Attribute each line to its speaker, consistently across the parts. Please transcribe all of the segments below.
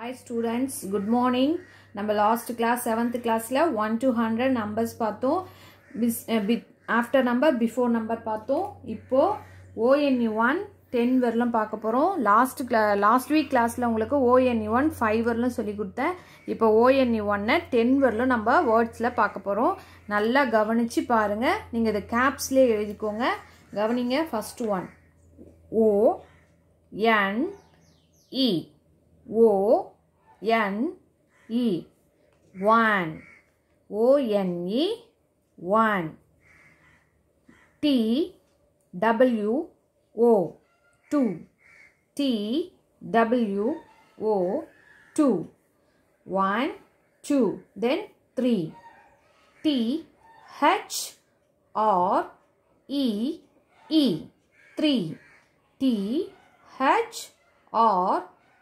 Speaker 1: Hi students good morning நம்ம last class seventh கிளாஸில் one to hundred numbers பார்த்தோம் பிஸ் பி ஆஃப்டர் நம்பர் பிஃபோர் நம்பர் பார்த்தோம் இப்போது ஓஎன்இ ஒன் டென் வரலாம் பார்க்க போகிறோம் லாஸ்ட் கிளா லாஸ்ட் வீக் கிளாஸில் உங்களுக்கு ஓஎன்இ ஒன் ஃபைவ் வரலும் சொல்லி கொடுத்தேன் இப்போ ஓஎன்யூ ஒன்னை டென் வரலும் நம்ம வேர்ட்ஸில் பார்க்க போகிறோம் நல்லா கவனித்து பாருங்கள் நீங்கள் இதை கேப்ஸ்லேயே எழுதிக்கோங்க கவனிங்க first one O N E O N E one O N E one T W O two T W O two one two then three T H R E E three T H R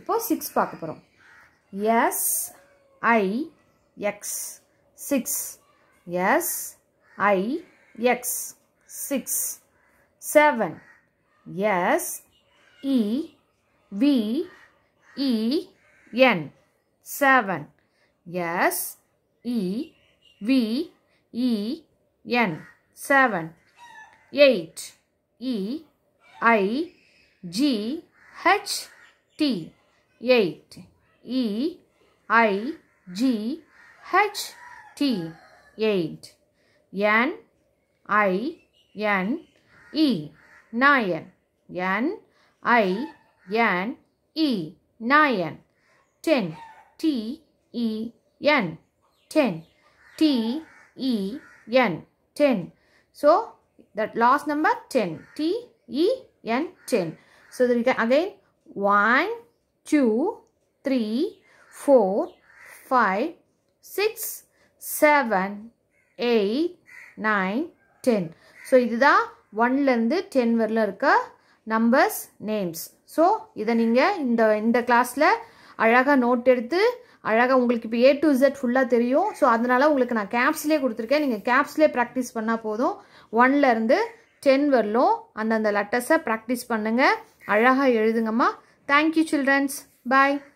Speaker 1: இப்போ 6 Yes, I X six. Yes, x 6 s i x 6 7 s e v Yes, e v e n 7 8 e i g h t eight E I G H T eight N I N E nine N I N E nine ten T E N ten T E N ten so that last number 10 T E N 10 so that we can again 1 two, three four five six seven eight nine ten so இதுதான் ஒன்லேருந்து ten வரல இருக்க numbers names so இதை நீங்கள் இந்த இந்த கிளாஸில் அழகாக நோட் எடுத்து அழகாக உங்களுக்கு இப்போ ஏ டு இசட் ஃபுல்லாக தெரியும் ஸோ அதனால் உங்களுக்கு நான் கேப்ஸ்லேயே கொடுத்துருக்கேன் நீங்கள் கேப்ஸ்லேயே ப்ராக்டிஸ் பண்ணால் போதும் ஒன்லேருந்து டென் வரலும் அந்தந்த லெட்டர்ஸை ப்ராக்டிஸ் பண்ணுங்கள் அழகாக எழுதுங்கம்மா Thank you childrens. Bye.